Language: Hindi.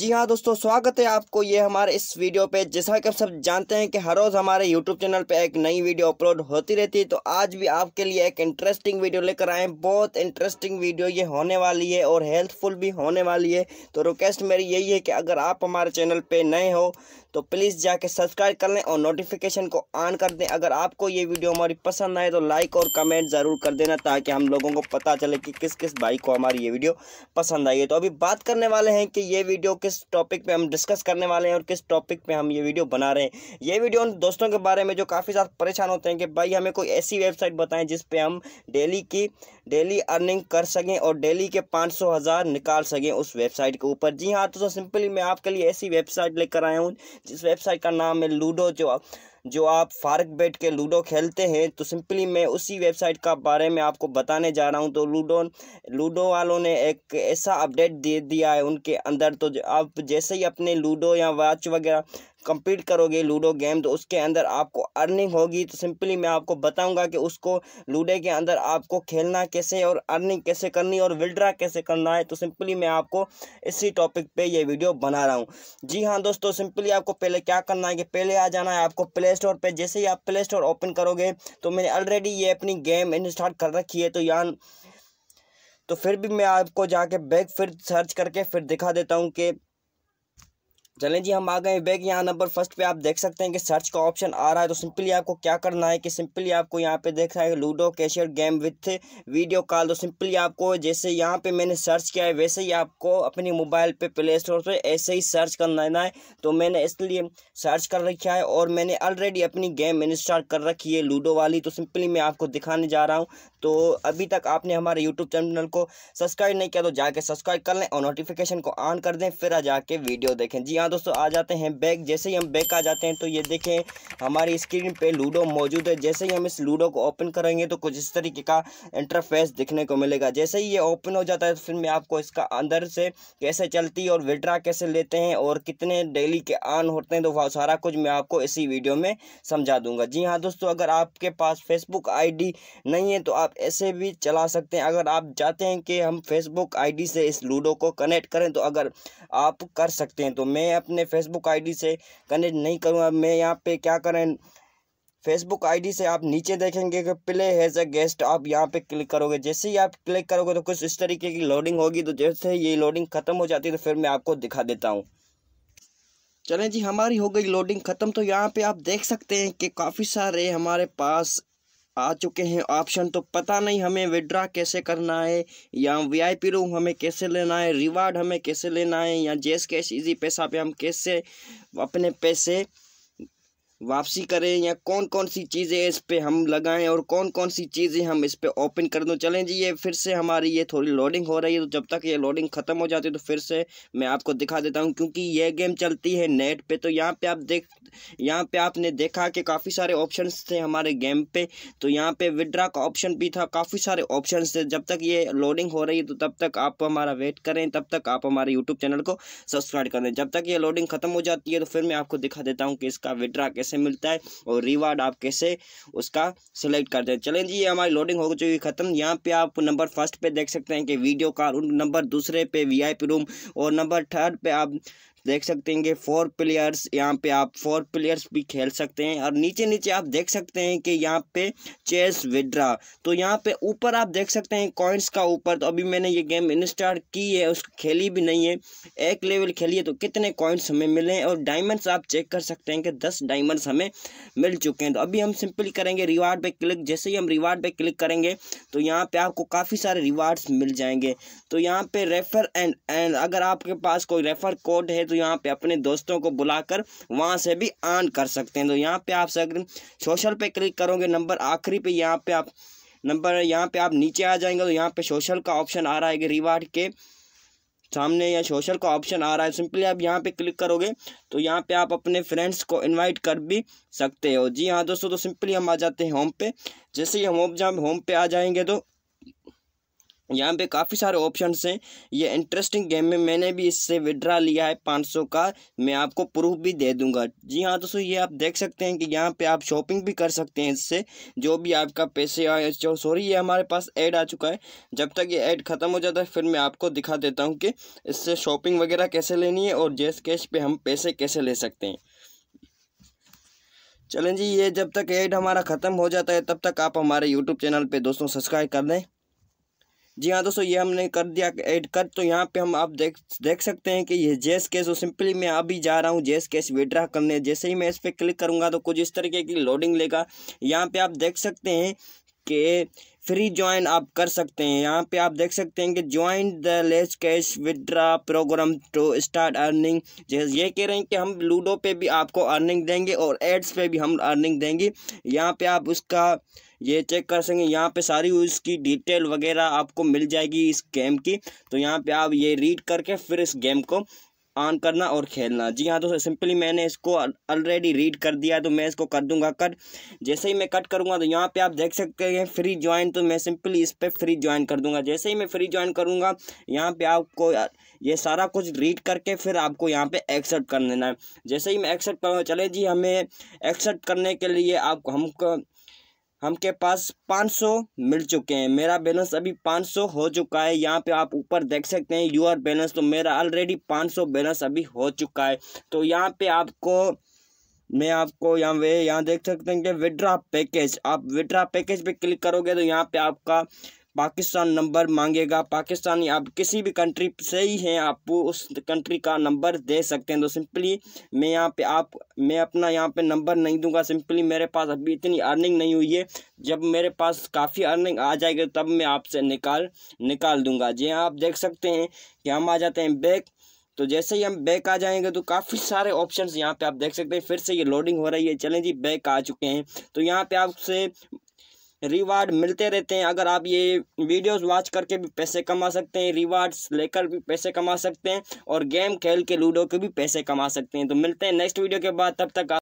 जी हाँ दोस्तों स्वागत है आपको ये हमारे इस वीडियो पे जैसा कि आप सब जानते हैं कि हर रोज़ हमारे यूट्यूब चैनल पे एक नई वीडियो अपलोड होती रहती है तो आज भी आपके लिए एक इंटरेस्टिंग वीडियो लेकर आए बहुत इंटरेस्टिंग वीडियो ये होने वाली है और हेल्पफुल भी होने वाली है तो रिक्वेस्ट मेरी यही है कि अगर आप हमारे चैनल पर नए हो तो प्लीज़ जाके सब्सक्राइब कर लें और नोटिफिकेशन को ऑन कर दें अगर आपको ये वीडियो हमारी पसंद आए तो लाइक और कमेंट ज़रूर कर देना ताकि हम लोगों को पता चले कि किस किस भाई को हमारी ये वीडियो पसंद आई है तो अभी बात करने वाले हैं कि ये वीडियो किस टॉपिक पर हम डिस्कस करने वाले हैं और किस टॉपिक पर हम ये वीडियो बना रहे हैं ये वीडियो उन दोस्तों के बारे में जो काफ़ी ज़्यादा परेशान होते हैं कि भाई हमें कोई ऐसी वेबसाइट बताएं जिस पर हम डेली की डेली अर्निंग कर सकें और डेली के पाँच सौ हज़ार निकाल सकें उस वेबसाइट के ऊपर जी हाँ तो सिंपली मैं आपके लिए ऐसी वेबसाइट लेकर आया हूँ जिस वेबसाइट का नाम है लूडो जो जो आप फारक बैठ के लूडो खेलते हैं तो सिंपली मैं उसी वेबसाइट का बारे में आपको बताने जा रहा हूं तो लूडो लूडो वालों ने एक ऐसा अपडेट दे दिया है उनके अंदर तो आप जैसे ही अपने लूडो या वॉच वगैरह कंप्लीट करोगे लूडो गेम तो उसके अंदर आपको अर्निंग होगी तो सिंपली मैं आपको बताऊंगा कि उसको लूडो के अंदर आपको खेलना कैसे और अर्निंग कैसे करनी और विड्रा कैसे करना है तो सिंपली मैं आपको इसी टॉपिक पे ये वीडियो बना रहा हूँ जी हाँ दोस्तों सिंपली आपको पहले क्या करना है कि पहले आ जाना है आपको प्ले स्टोर पर जैसे ही आप प्ले स्टोर ओपन करोगे तो मैंने ऑलरेडी ये अपनी गेम इंस्टार्ट कर रखी है तो यहाँ तो फिर भी मैं आपको जाके बैग फिर सर्च करके फिर दिखा देता हूँ कि चलें जी हम आ गए बैग यहाँ नंबर फर्स्ट पे आप देख सकते हैं कि सर्च का ऑप्शन आ रहा है तो सिंपली आपको क्या करना है कि सिंपली आपको यहाँ पे देख रहा है Ludo cashier game with video call तो सिंपली आपको जैसे यहाँ पे मैंने सर्च किया है वैसे ही आपको अपने मोबाइल पे प्ले स्टोर पर ऐसे ही सर्च करना है तो मैंने इसलिए सर्च कर रखा है और मैंने ऑलरेडी अपनी गेम इंस्टॉल कर रखी है लूडो वाली तो सिंपली मैं आपको दिखाने जा रहा हूँ तो अभी तक आपने हमारे यूट्यूब चैनल को सब्सक्राइब नहीं किया तो जाके सब्सक्राइब कर लें और नोटिफिकेशन को ऑन कर दें फिर जाके वीडियो देखें जी यहाँ दोस्तों आ जाते हैं बैक जैसे ही हम बैक आ जाते हैं तो ये देखें हमारी स्क्रीन पे लूडो मौजूद है जैसे ही हम इस लूडो को ओपन करेंगे तो कुछ इस तरीके का इंटरफेस दिखने को मिलेगा जैसे ही ये ओपन हो जाता है तो फिर मैं आपको इसका अंदर से कैसे चलती और विड्रा कैसे लेते हैं और कितने डेली के आन होते हैं तो वह सारा कुछ मैं आपको इसी वीडियो में समझा दूंगा जी हाँ दोस्तों अगर आपके पास फेसबुक आई नहीं है तो आप ऐसे भी चला सकते हैं अगर आप चाहते हैं कि हम फेसबुक आई से इस लूडो को कनेक्ट करें तो अगर आप कर सकते हैं तो मैं मैं अपने फेसबुक आईडी से कनेक्ट नहीं करूँगा मैं यहाँ पे क्या करें फेसबुक आईडी से आप नीचे देखेंगे कि प्ले हैज़ अ गेस्ट आप यहाँ पे क्लिक करोगे जैसे ही आप क्लिक करोगे तो कुछ इस तरीके की लोडिंग होगी तो जैसे ये लोडिंग ख़त्म हो जाती है तो फिर मैं आपको दिखा देता हूँ चलें जी हमारी हो गई लोडिंग ख़त्म तो यहाँ पे आप देख सकते हैं कि काफ़ी सारे हमारे पास आ चुके हैं ऑप्शन तो पता नहीं हमें विड्रा कैसे करना है या वी आई पी रूम हमें कैसे लेना है रिवार्ड हमें कैसे लेना है या जेस कैश इजी पैसा पे हम कैसे अपने पैसे वापसी करें या कौन कौन सी चीज़ें इस पर हम लगाएं और कौन कौन सी चीज़ें हम इस पर ओपन कर दूँ चलें जी ये फिर से हमारी ये थोड़ी लोडिंग हो रही है तो जब तक ये लोडिंग ख़त्म हो जाती है तो फिर से मैं आपको दिखा देता हूँ क्योंकि ये गेम चलती है नेट पे तो यहाँ पे आप देख यहाँ पे आपने देखा कि काफ़ी सारे ऑप्शन थे हमारे गेम पे तो यहाँ पर विड्रा का ऑप्शन भी था काफ़ी सारे ऑप्शन थे जब तक ये लोडिंग हो रही है तो तब तक आप हमारा वेट करें तब तक आप हमारे यूट्यूब चैनल को सब्सक्राइब कर दें जब तक ये लोडिंग ख़त्म हो जाती है तो फिर मैं आपको दिखा देता हूँ कि इसका विड्रा कैसे कैसे मिलता है और रिवार्ड आप कैसे उसका सिलेक्ट करते हैं चलें जी ये हमारी लोडिंग हो चुकी है ख़त्म यहाँ पे आप नंबर फर्स्ट पे देख सकते हैं कि वीडियो कार नंबर दूसरे पे वीआईपी रूम और नंबर थर्ड पे आप देख सकते हैं कि फोर प्लेयर्स यहाँ पे आप फोर प्लेयर्स भी खेल सकते हैं और नीचे नीचे आप देख सकते हैं कि यहाँ पे चेस विड्रा तो यहाँ पे ऊपर आप देख सकते हैं कॉइन्स का ऊपर तो अभी मैंने ये गेम इंस्टॉल की है उस खेली भी नहीं है एक लेवल खेली है तो कितने कॉइन्स हमें मिले हैं और डायमंड्स आप चेक कर सकते हैं कि दस डायमंड्स हमें मिल चुके हैं तो अभी हम सिंपली करेंगे रिवार्ड पे क्लिक जैसे ही हम रिवार्ड पे क्लिक करेंगे तो यहाँ पर आपको काफ़ी सारे रिवार्ड्स मिल जाएंगे तो यहाँ पर रेफर एंड एंड अगर आपके पास कोई रेफर कोड है तो तो यहाँ पे अपने दोस्तों को बुलाकर वहाँ से भी आन कर सकते हैं तो यहाँ पे आप सकते सोशल पे क्लिक करोगे नंबर आखिरी पे यहाँ पे आप नंबर यहाँ पे आप नीचे आ जाएंगे तो यहाँ पे सोशल का ऑप्शन आ रहा है रिवार्ड के सामने या सोशल का ऑप्शन आ रहा है सिंपली आप यहाँ पे क्लिक करोगे तो यहाँ पे आप अपने फ्रेंड्स को इनवाइट कर भी सकते हो जी हाँ दोस्तों तो सिंपली हम आ जाते हैं होम पे जैसे ही हम होम जब होम पे आ जाएंगे तो यहाँ पे काफ़ी सारे ऑप्शंस हैं ये इंटरेस्टिंग गेम में मैंने भी इससे विड्रा लिया है 500 का मैं आपको प्रूफ भी दे दूंगा जी हाँ दोस्तों ये आप देख सकते हैं कि यहाँ पे आप शॉपिंग भी कर सकते हैं इससे जो भी आपका पैसे आए सॉरी ये हमारे पास ऐड आ चुका है जब तक ये ऐड ख़त्म हो जाता है फिर मैं आपको दिखा देता हूँ कि इससे शॉपिंग वगैरह कैसे लेनी है और जैस कैश पर हम पैसे कैसे ले सकते हैं चलें जी ये जब तक ऐड हमारा ख़त्म हो जाता है तब तक आप हमारे यूट्यूब चैनल पर दोस्तों सब्सक्राइब कर दें जी हाँ दोस्तों ये हमने कर दिया ऐड कर तो यहाँ पे हम आप देख देख सकते हैं कि ये जेस कैश तो सिंपली मैं अभी जा रहा हूँ जेस कैश विड्रा करने जैसे ही मैं इस पर क्लिक करूँगा तो कुछ इस तरीके की लोडिंग लेगा यहाँ पे आप देख सकते हैं कि फ्री ज्वाइन आप कर सकते हैं यहाँ पे आप देख सकते हैं कि join the less cash withdraw programme to start earning जैसे ये कह रहे हैं कि हम लूडो पे भी आपको अर्निंग देंगे और एड्स पे भी हम अर्निंग देंगे यहाँ पे आप उसका ये चेक कर सकेंगे यहाँ पे सारी उसकी डिटेल वगैरह आपको मिल जाएगी इस गेम की तो यहाँ पे आप ये रीड करके फिर इस गेम को ऑन करना और खेलना जी हाँ दोस्तों सिंपली मैंने इसको ऑलरेडी रीड कर दिया तो मैं इसको कर दूंगा कट जैसे ही मैं कट करूंगा तो यहाँ पे आप देख सकते हैं फ्री ज्वाइन तो मैं सिंपली इस पर फ्री ज्वाइन कर दूंगा जैसे ही मैं फ्री ज्वाइन करूंगा यहाँ पे आपको ये सारा कुछ रीड करके फिर आपको यहाँ पे एक्सेप्ट कर लेना है जैसे ही मैं एक्सेप्ट करूँगा चले जी हमें एक्सेप्ट करने के लिए आप हमको हमके पास 500 मिल चुके हैं मेरा बैलेंस अभी 500 हो चुका है यहाँ पे आप ऊपर देख सकते हैं यूआर बैलेंस तो मेरा ऑलरेडी 500 बैलेंस अभी हो चुका है तो यहाँ पे आपको मैं आपको यहाँ वे यहाँ देख सकते हैं कि विड्रा पैकेज आप विड्रा पैकेज पे क्लिक करोगे तो यहाँ पे आपका पाकिस्तान नंबर मांगेगा पाकिस्तान आप किसी भी कंट्री से ही हैं आप उस कंट्री का नंबर दे सकते हैं तो सिंपली मैं यहाँ पे आप मैं अपना यहाँ पे नंबर नहीं दूंगा सिंपली मेरे पास अभी इतनी अर्निंग नहीं हुई है जब मेरे पास काफ़ी अर्निंग आ जाएगी तब मैं आपसे निकाल निकाल दूंगा जी हाँ, आप देख सकते हैं कि हम आ जाते हैं बैक तो जैसे ही हम बैक आ जाएंगे तो काफ़ी सारे ऑप्शंस यहाँ पे आप देख सकते हैं फिर से ये लोडिंग हो रही है चलें जी बैक आ चुके हैं तो यहाँ पे आपसे रिवार्ड मिलते रहते हैं अगर आप ये वीडियोस वॉच करके भी पैसे कमा सकते हैं रिवार्ड्स लेकर भी पैसे कमा सकते हैं और गेम खेल के लूडो के भी पैसे कमा सकते हैं तो मिलते हैं नेक्स्ट वीडियो के बाद तब तक